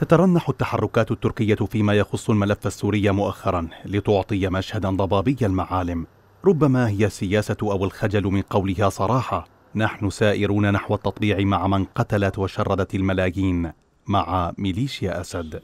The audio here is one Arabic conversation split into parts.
تترنح التحركات التركية فيما يخص الملف السوري مؤخرا لتعطي مشهدا ضبابي المعالم ربما هي السياسة أو الخجل من قولها صراحة نحن سائرون نحو التطبيع مع من قتلت وشردت الملايين مع ميليشيا أسد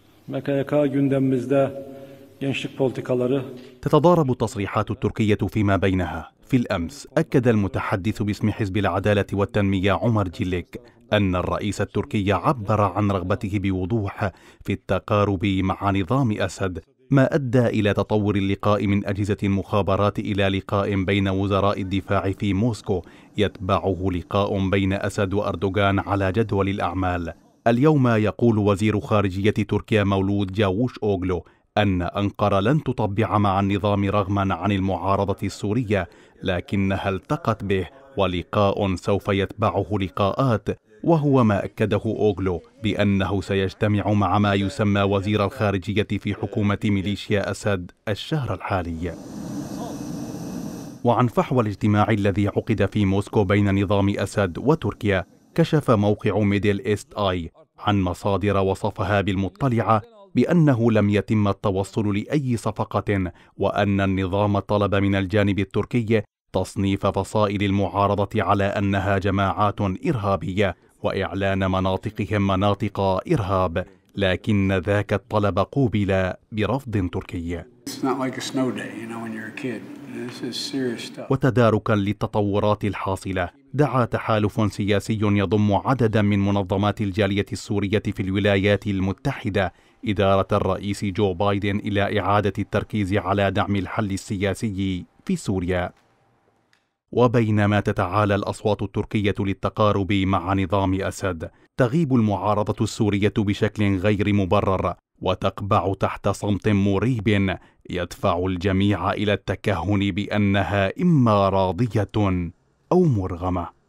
تتضارب التصريحات التركية فيما بينها في الأمس أكد المتحدث باسم حزب العدالة والتنمية عمر جيليك أن الرئيس التركي عبر عن رغبته بوضوح في التقارب مع نظام أسد ما أدى إلى تطور اللقاء من أجهزة المخابرات إلى لقاء بين وزراء الدفاع في موسكو يتبعه لقاء بين أسد وأردوغان على جدول الأعمال اليوم يقول وزير خارجية تركيا مولود جاوش أوغلو أن أنقرة لن تطبع مع النظام رغما عن المعارضة السورية لكنها التقت به ولقاء سوف يتبعه لقاءات وهو ما أكده أوغلو بأنه سيجتمع مع ما يسمى وزير الخارجية في حكومة ميليشيا أسد الشهر الحالي وعن فحوى الاجتماع الذي عقد في موسكو بين نظام أسد وتركيا كشف موقع ميدل إيست آي عن مصادر وصفها بالمطلعة بأنه لم يتم التوصل لأي صفقة وأن النظام طلب من الجانب التركي تصنيف فصائل المعارضة على أنها جماعات إرهابية واعلان مناطقهم مناطق ارهاب لكن ذاك الطلب قوبل برفض تركي وتداركا للتطورات الحاصله دعا تحالف سياسي يضم عددا من منظمات الجاليه السوريه في الولايات المتحده اداره الرئيس جو بايدن الى اعاده التركيز على دعم الحل السياسي في سوريا وبينما تتعالى الاصوات التركيه للتقارب مع نظام اسد تغيب المعارضه السوريه بشكل غير مبرر وتقبع تحت صمت مريب يدفع الجميع الى التكهن بانها اما راضيه او مرغمه